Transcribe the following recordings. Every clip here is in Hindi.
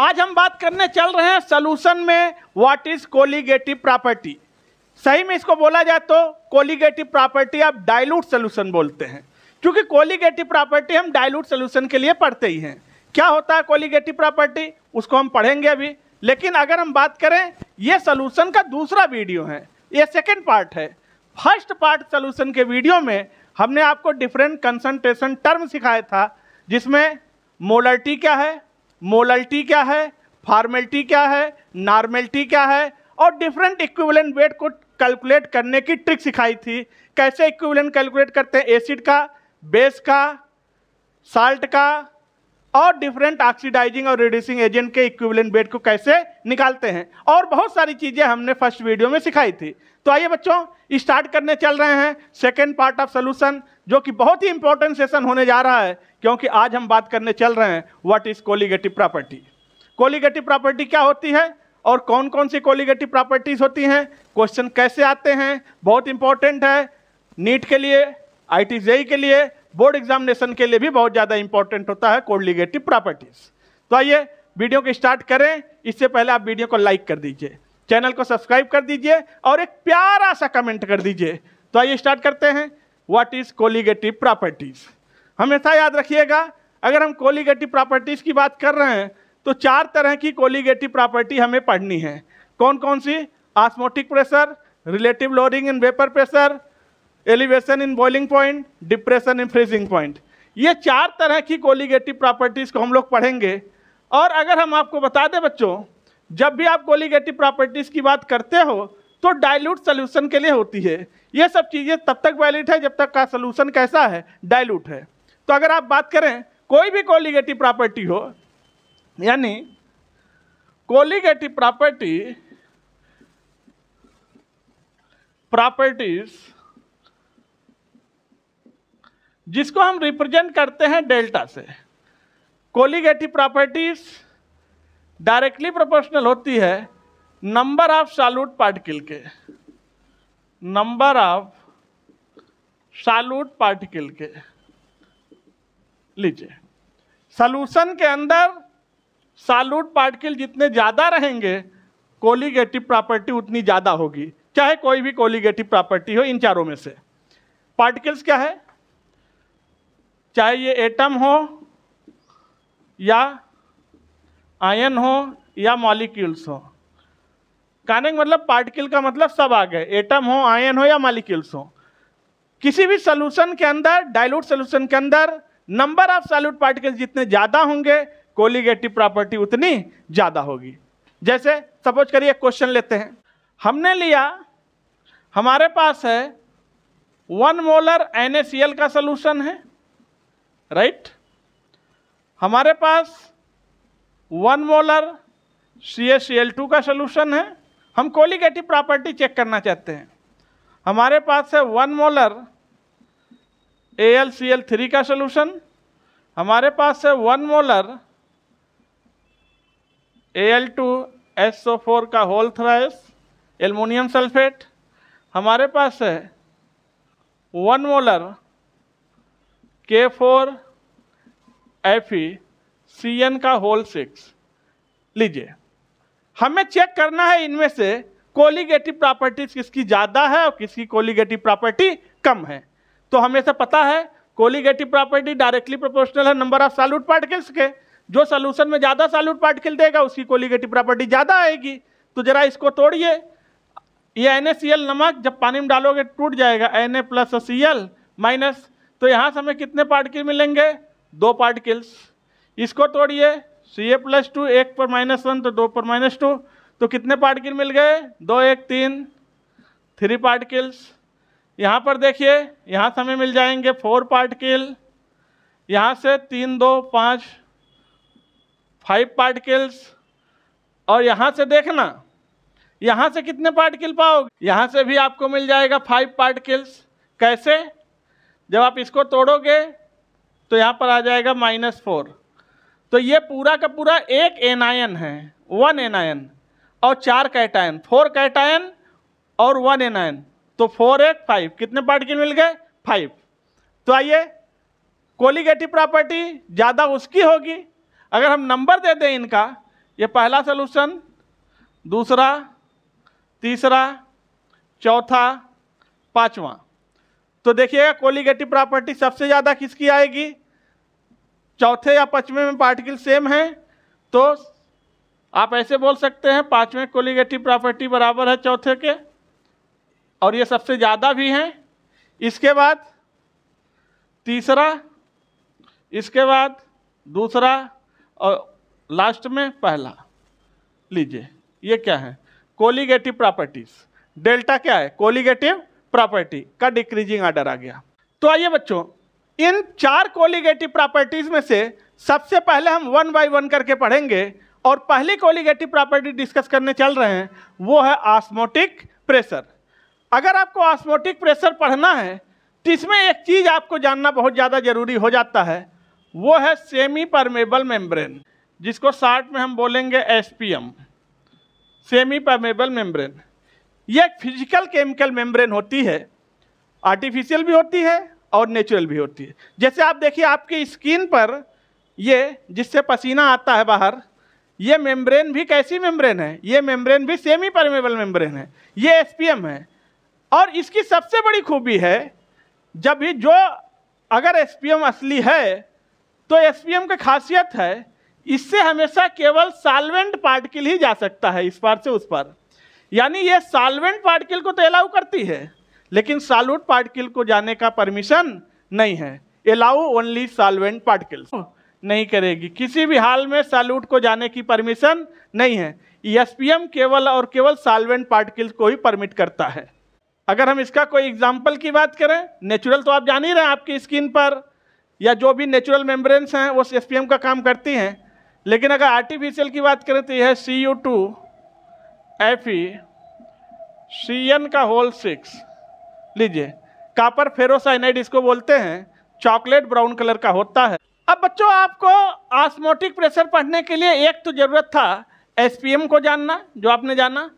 आज हम बात करने चल रहे हैं सोलूशन में व्हाट इज कोलिगेटिव प्रॉपर्टी सही में इसको बोला जाए तो कोलिगेटिव प्रॉपर्टी आप डाइल्यूट सोल्यूशन बोलते हैं क्योंकि कोलिगेटिव प्रॉपर्टी हम डाइल्यूट सोल्यूशन के लिए पढ़ते ही हैं क्या होता है कोलिगेटिव प्रॉपर्टी उसको हम पढ़ेंगे अभी लेकिन अगर हम बात करें ये सोल्यूशन का दूसरा वीडियो है ये सेकेंड पार्ट है फर्स्ट पार्ट सोल्यूशन के वीडियो में हमने आपको डिफरेंट कंसनट्रेशन टर्म सिखाया था जिसमें मोलर्टी क्या है मोलल्टी क्या है फॉर्मेलिटी क्या है नॉर्मेल्टी क्या है और डिफरेंट इक्विवेलेंट वेट को कैलकुलेट करने की ट्रिक सिखाई थी कैसे इक्विवेलेंट कैलकुलेट करते हैं एसिड का बेस का साल्ट का और डिफरेंट ऑक्सीडाइजिंग और रिड्यूसिंग एजेंट के इक्विवेलेंट वेट को कैसे निकालते हैं और बहुत सारी चीज़ें हमने फर्स्ट वीडियो में सिखाई थी तो आइए बच्चों स्टार्ट करने चल रहे हैं सेकेंड पार्ट ऑफ सोल्यूशन जो कि बहुत ही इंपॉर्टेंट सेशन होने जा रहा है क्योंकि आज हम बात करने चल रहे हैं what is colligative property colligative property क्या होती है और कौन कौन सी कोलिगेटिव प्रॉपर्टीज़ होती हैं क्वेश्चन कैसे आते हैं बहुत इंपॉर्टेंट है नीट के लिए आई e के लिए बोर्ड एग्जामिनेशन के लिए भी बहुत ज़्यादा इंपॉर्टेंट होता है कोडलीगेटिव प्रॉपर्टीज तो आइए वीडियो को स्टार्ट करें इससे पहले आप वीडियो को लाइक कर दीजिए चैनल को सब्सक्राइब कर दीजिए और एक प्यारा सा कमेंट कर दीजिए तो आइए स्टार्ट करते हैं व्हाट इज़ कोलिगेटिव प्रॉपर्टीज़ हमेशा याद रखिएगा अगर हम कोलिगेटिव प्रॉपर्टीज़ की बात कर रहे हैं तो चार तरह की कोलिगेटिव प्रॉपर्टी हमें पढ़नी है कौन कौन सी osmotic pressure relative lowering and vapour pressure elevation in boiling point depression in freezing point ये चार तरह की कोलिगेटिव प्रॉपर्टीज़ को हम लोग पढ़ेंगे और अगर हम आपको बता दें बच्चों जब भी आप कोलिगेटिव प्रॉपर्टीज़ की बात करते हो तो डाइल्यूट सोल्यूशन के लिए होती है ये सब चीज़ें तब तक वैलिड है जब तक का सोल्यूशन कैसा है डाइल्यूट है तो अगर आप बात करें कोई भी कोलिगेटिव प्रॉपर्टी हो यानी कोलिगेटिव प्रॉपर्टी प्रॉपर्टीज़ जिसको हम रिप्रेजेंट करते हैं डेल्टा से कोलिगेटिव प्रॉपर्टीज डायरेक्टली प्रोपोर्शनल होती है नंबर ऑफ सालूट पार्टिकल के नंबर ऑफ सालूट पार्टिकल के लीजिए सॉल्यूशन के अंदर सालूट पार्टिकल जितने ज़्यादा रहेंगे कोलिगेटिव प्रॉपर्टी उतनी ज़्यादा होगी चाहे कोई भी कोलिगेटिव प्रॉपर्टी हो इन चारों में से पार्टिकल्स क्या है चाहे ये एटम हो या आयन हो या मॉलिक्यूल्स हो कानेंग मतलब पार्टिकल का मतलब सब आ गए एटम हो आयन हो या मॉलिक्यूल्स हो किसी भी सोल्यूशन के अंदर डाइल्यूट सोल्यूशन के अंदर नंबर ऑफ सॉल्यूट पार्टिकल्स जितने ज़्यादा होंगे कोलिगेटिव प्रॉपर्टी उतनी ज़्यादा होगी जैसे सपोज करिए क्वेश्चन लेते हैं हमने लिया हमारे पास है वन मोलर एन का सोल्यूशन है राइट हमारे पास one molar C S C L two का सोलूशन है हम कोलिगेटिव प्रॉपर्टी चेक करना चाहते हैं हमारे पास है one molar A L C L three का सोलूशन हमारे पास है one molar A L two S O four का होल थ्राइस एलमोनियम सल्फेट हमारे पास है one molar K four F E C N का होल सिक्स लीजिए हमें चेक करना है इनमें से कोलिगेटिव प्रॉपर्टीज किसकी ज़्यादा है और किसकी कोलिगेटिव प्रॉपर्टी कम है तो हमें से पता है कोलिगेटिव प्रॉपर्टी डायरेक्टली प्रोपोर्शनल है नंबर ऑफ सॉल्यूट पार्टिकल्स के जो सोल्यूशन में ज़्यादा सॉल्यूट पार्टिकल देगा उसकी कोलिगेटिव प्रॉपर्टी ज़्यादा आएगी तो ज़रा इसको तोड़िए ये एन नमक जब पानी में डालोगे टूट जाएगा N A plus C L minus तो यहाँ से हमें कितने पार्टिकल मिलेंगे दो पार्टिकल्स इसको तोड़िए सी ए प्लस टू एक पर माइनस वन तो दो पर माइनस टू तो कितने पार्टिकल मिल गए दो एक तीन थ्री पार्टिकल्स यहाँ पर देखिए यहाँ से हमें मिल जाएंगे फोर पार्टिकल यहाँ से तीन दो पाँच फाइव पार्टिकल्स और यहाँ से देखना यहाँ से कितने पार्टिकल पाओगे यहाँ से भी आपको मिल जाएगा फाइव पार्टिकल्स कैसे जब आप इसको तोड़ोगे तो यहाँ पर आ जाएगा माइनस फोर तो ये पूरा का पूरा एक एनायन है वन एनायन और चार कैटायन फोर कैटायन और वन एनायन तो फोर एक फाइव कितने पार्टिकल मिल गए फाइव तो आइए कोलिगेटिव प्रॉपर्टी ज़्यादा उसकी होगी अगर हम नंबर दे दें इनका ये पहला सोलूशन दूसरा तीसरा चौथा पाँचवा तो देखिएगा कोलिगेटिव प्रॉपर्टी सबसे ज़्यादा किसकी आएगी चौथे या पाँचवें में पार्टिकल सेम है तो आप ऐसे बोल सकते हैं पाँचवें कोलिगेटिव प्रॉपर्टी बराबर है चौथे के और ये सबसे ज़्यादा भी हैं इसके बाद तीसरा इसके बाद दूसरा और लास्ट में पहला लीजिए ये क्या है कोलिगेटिव प्रॉपर्टीज़ डेल्टा क्या है कोलिगेटिव प्रॉपर्टी का डिक्रीजिंग आर्डर आ गया तो आइए बच्चों इन चार कोलिगेटिव प्रॉपर्टीज में से सबसे पहले हम वन बाय वन करके पढ़ेंगे और पहली कोलिगेटिव प्रॉपर्टी डिस्कस करने चल रहे हैं वो है आस्मोटिक प्रेशर अगर आपको आस्मोटिक प्रेशर पढ़ना है तो इसमें एक चीज़ आपको जानना बहुत ज़्यादा ज़रूरी हो जाता है वो है सेमी परमेबल मेम्ब्रेन जिसको शार्ट में हम बोलेंगे एस सेमी परमेबल मेम्ब्रेन ये एक फिजिकल केमिकल मेम्ब्रेन होती है आर्टिफिशियल भी होती है और नेचुरल भी होती है जैसे आप देखिए आपकी स्किन पर ये जिससे पसीना आता है बाहर ये मेम्ब्रेन भी कैसी मेम्ब्रेन है ये मेम्ब्रेन भी सेमी परमेबल मेम्ब्रेन है ये एस है और इसकी सबसे बड़ी खूबी है जब भी जो अगर एस असली है तो एस की खासियत है इससे हमेशा केवल सालवेंट पार्टिकल ही जा सकता है इस पार से उस पार यानी ये सॉल्वेंट पार्टिकल को तो अलाउ करती है लेकिन सॉल्यूट पार्टिकल को जाने का परमिशन नहीं है अलाउ ओनली सॉल्वेंट पार्टिकल नहीं करेगी किसी भी हाल में सॉल्यूट को जाने की परमिशन नहीं है ईएसपीएम e केवल और केवल सॉल्वेंट पार्टिकल्स को ही परमिट करता है अगर हम इसका कोई एग्जाम्पल की बात करें नेचुरल तो आप जान ही रहे हैं आपकी स्किन पर या जो भी नेचुरल मेम्ब्रेन्स हैं वो एस का काम करती हैं लेकिन अगर आर्टिफिशियल की बात करें तो यह C U two F E C N का होल सिक्स लीजिए कापर फेरोसाइनाइड इसको बोलते हैं चॉकलेट ब्राउन कलर का होता है अब बच्चों आपको आस्मोटिक प्रेशर पढ़ने के लिए एक तो ज़रूरत था एम को जानना जो आपने जाना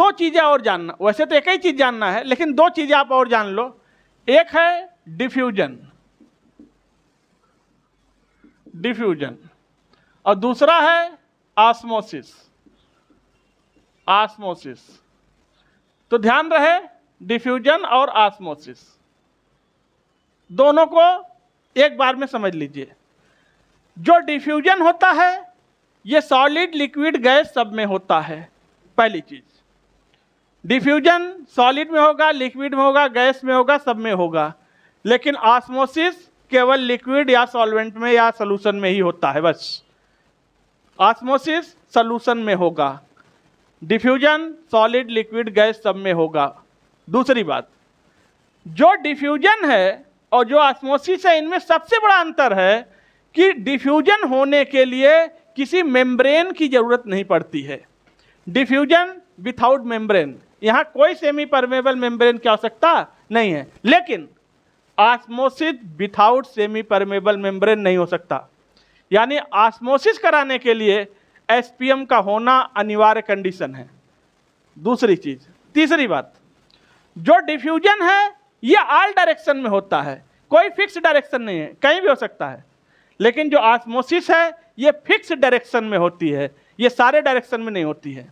दो चीज़ें और जानना वैसे तो एक ही चीज़ जानना है लेकिन दो चीज़ें आप और जान लो एक है डिफ्यूजन डिफ्यूजन और दूसरा है आस्मोसिस आसमोसिस तो ध्यान रहे डिफ्यूजन और आसमोसिस दोनों को एक बार में समझ लीजिए जो डिफ्यूजन होता है ये सॉलिड लिक्विड गैस सब में होता है पहली चीज डिफ्यूजन सॉलिड में होगा लिक्विड में होगा गैस में होगा सब में होगा लेकिन आस्मोसिस केवल लिक्विड या सॉल्वेंट में या सोलूशन में ही होता है बस आस्मोसिस सोलूशन में होगा डिफ्यूजन सॉलिड लिक्विड गैस सब में होगा दूसरी बात जो डिफ्यूजन है और जो आसमोसिस है इनमें सबसे बड़ा अंतर है कि डिफ्यूजन होने के लिए किसी मेम्ब्रेन की ज़रूरत नहीं पड़ती है डिफ्यूजन विथाउट मेम्ब्रेन यहाँ कोई सेमी परमेबल मेम्ब्रेन की आवश्यकता नहीं है लेकिन osmosis without semi permeable membrane नहीं हो सकता यानी आसमोसिस कराने के लिए एसपीएम का होना अनिवार्य कंडीशन है दूसरी चीज तीसरी बात जो डिफ्यूजन है यह ऑल डायरेक्शन में होता है कोई फिक्स डायरेक्शन नहीं है कहीं भी हो सकता है लेकिन जो आसमोसिस है ये फिक्स डायरेक्शन में होती है ये सारे डायरेक्शन में नहीं होती है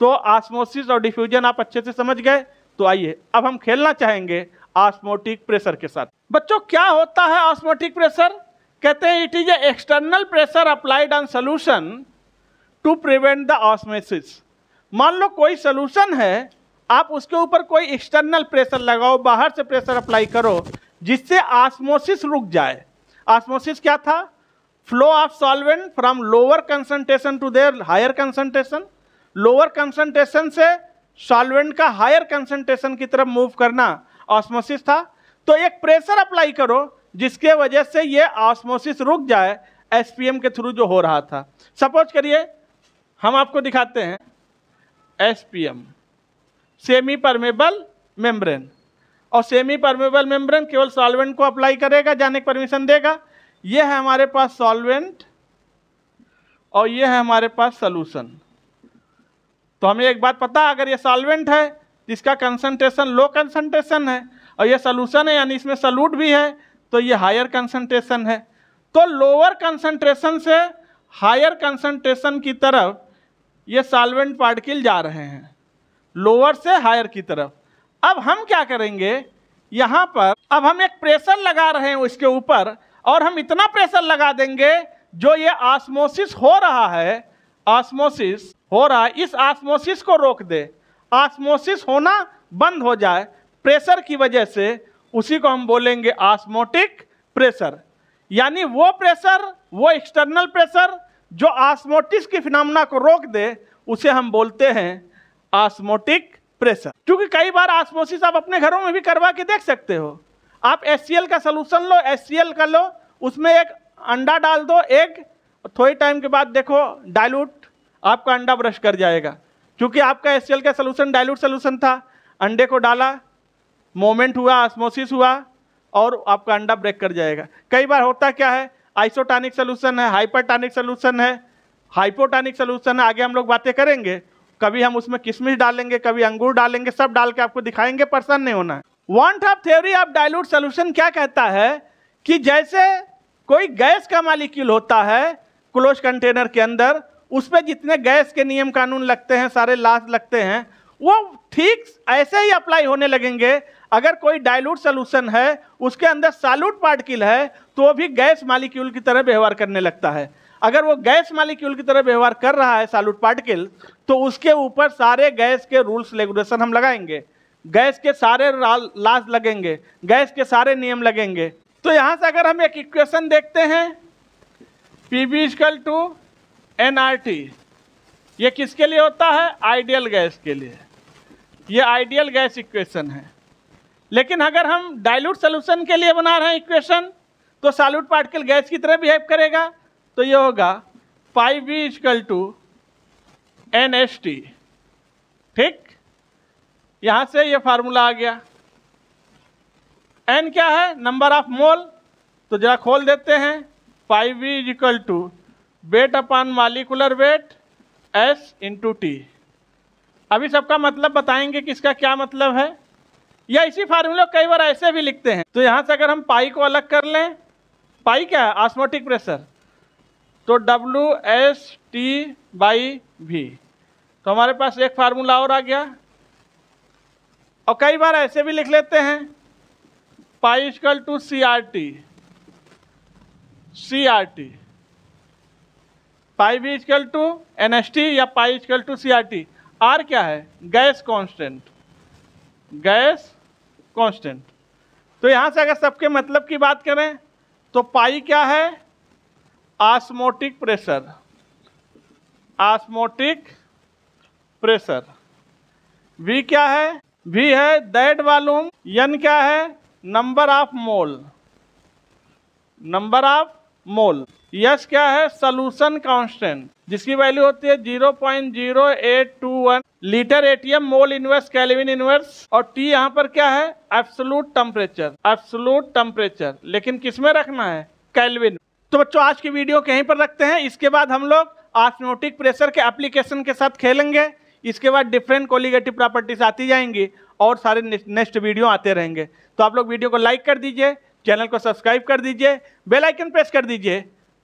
तो आसमोसिस और डिफ्यूजन आप अच्छे से समझ गए तो आइए अब हम खेलना चाहेंगे आस्मोटिक प्रेशर के साथ बच्चों क्या होता है आस्मोटिक प्रेशर कहते हैं it is external pressure applied on solution to prevent the osmosis मान लो कोई सोल्यूशन है आप उसके ऊपर कोई एक्सटर्नल प्रेशर लगाओ बाहर से प्रेशर अप्लाई करो जिससे आस्मोसिस रुक जाए आस्मोसिस क्या था flow of solvent from lower concentration to their higher concentration lower concentration से सॉल्वेंट का हायर कंसनट्रेशन की तरफ मूव करना ऑस्मोसिस था तो एक प्रेशर अप्लाई करो जिसके वजह से ये ऑस्मोसिस रुक जाए एस के थ्रू जो हो रहा था सपोज करिए हम आपको दिखाते हैं S P M semi permeable membrane और सेमी परमेबल मेम्ब्रेन केवल सॉल्वेंट को अप्लाई करेगा जाने की परमिशन देगा यह है हमारे पास सॉल्वेंट और यह है हमारे पास सलूशन तो हमें एक बात पता अगर ये सॉल्वेंट है जिसका कंसनट्रेशन लो कंसनट्रेशन है और यह सलूशन है यानी इसमें सलूट भी है तो ये हायर कंसनट्रेशन है तो लोअर कंसनट्रेशन से हायर कंसनट्रेशन की तरफ ये सॉल्वेंट पार्टिकल जा रहे हैं लोअर से हायर की तरफ अब हम क्या करेंगे यहाँ पर अब हम एक प्रेशर लगा रहे हैं उसके ऊपर और हम इतना प्रेशर लगा देंगे जो ये आसमोसिस हो रहा है आसमोसिस हो रहा है इस आसमोसिस को रोक दे आसमोसिस होना बंद हो जाए प्रेशर की वजह से उसी को हम बोलेंगे आसमोटिक प्रेशर यानी वो प्रेशर वो एक्सटर्नल प्रेशर जो आस्मोटिस की फिनमना को रोक दे उसे हम बोलते हैं आस्मोटिक प्रेशर क्योंकि कई बार आस्मोसिस आप अपने घरों में भी करवा के देख सकते हो आप एस का सोलूशन लो एस का लो उसमें एक अंडा डाल दो एक थोड़ी टाइम के बाद देखो डायलूट आपका अंडा ब्रश कर जाएगा क्योंकि आपका एस का सोलूशन डायलूट सोलूशन था अंडे को डाला मोमेंट हुआ आस्मोसिस हुआ और आपका अंडा ब्रेक कर जाएगा कई बार होता क्या है आइसोटानिक सोल्यूशन है हाइपरटानिक सोल्यूशन है हाइपोटानिक सोल्यूशन है आगे हम लोग बातें करेंगे कभी हम उसमें किशमिश डालेंगे कभी अंगूर डालेंगे सब डाल के आपको दिखाएंगे परेशान नहीं होना है van't Hoff theory of dilute solution क्या कहता है कि जैसे कोई गैस का मालिक्यूल होता है क्लोज कंटेनर के अंदर उस पर जितने गैस के नियम कानून लगते हैं सारे लाश लगते हैं वो ठीक ऐसे ही अप्लाई होने लगेंगे अगर कोई डायलूट सोलूशन है उसके अंदर सालूट पार्टिकल है तो भी गैस मालिक्यूल की तरह व्यवहार करने लगता है अगर वो गैस मालिक्यूल की तरह व्यवहार कर रहा है सालूट पार्टिकल तो उसके ऊपर सारे गैस के रूल्स रेगुलेशन हम लगाएंगे गैस के सारे लाज लगेंगे गैस के सारे नियम लगेंगे तो यहाँ से अगर हम एक इक्वेशन देखते हैं P B is equal to N R T ये किसके लिए होता है आइडियल गैस के लिए ये आइडियल गैस इक्वेशन है लेकिन अगर हम डाइल्यूट सोल्यूशन के लिए बना रहे हैं इक्वेशन तो सॉल्यूट पार्टिकल गैस की तरह बिहेव करेगा तो ये होगा five B is equal to N S T ठीक यहाँ से ये फार्मूला आ गया एन क्या है नंबर ऑफ मोल तो जरा खोल देते हैं five B is equal to weight upon molecular weight S into T अभी सबका मतलब बताएंगे कि इसका क्या मतलब है या इसी फार्मूला कई बार ऐसे भी लिखते हैं तो यहाँ से अगर हम पाई को अलग कर लें पाई क्या है आस्मोटिक प्रेशर तो डब्ल्यू एस टी बाई भी तो हमारे पास एक फार्मूला और आ गया और कई बार ऐसे भी लिख लेते हैं pi is equal to C R T C R T pi भी is equal to N S T या pi is equal to C R T R क्या है गैस कांस्टेंट गैस कांस्टेंट तो यहाँ से अगर सबके मतलब की बात करें तो पाई क्या है osmotic pressure osmotic pressure V क्या है वी है दैट वालूम यन क्या है number of mole number of mole S क्या है सोलूशन कांस्टेंट जिसकी वैल्यू होती है 0.0821 litre ATM mole inverse kelvin inverse और टी यहाँ पर क्या है एब्सोलूट टेम्परेचर एब्सोलूट टेम्परेचर लेकिन किसमें रखना है कैलविन तो बच्चों आज की वीडियो कहीं पर रखते हैं इसके बाद हम लोग आस्मोटिक प्रेशर के एप्लीकेशन के साथ खेलेंगे इसके बाद डिफरेंट कोलिगेटिव प्रॉपर्टीज आती जाएंगी और सारे नेक्स्ट वीडियो आते रहेंगे तो आप लोग वीडियो को लाइक कर दीजिए चैनल को सब्सक्राइब कर दीजिए बेल आइकन प्रेस कर दीजिए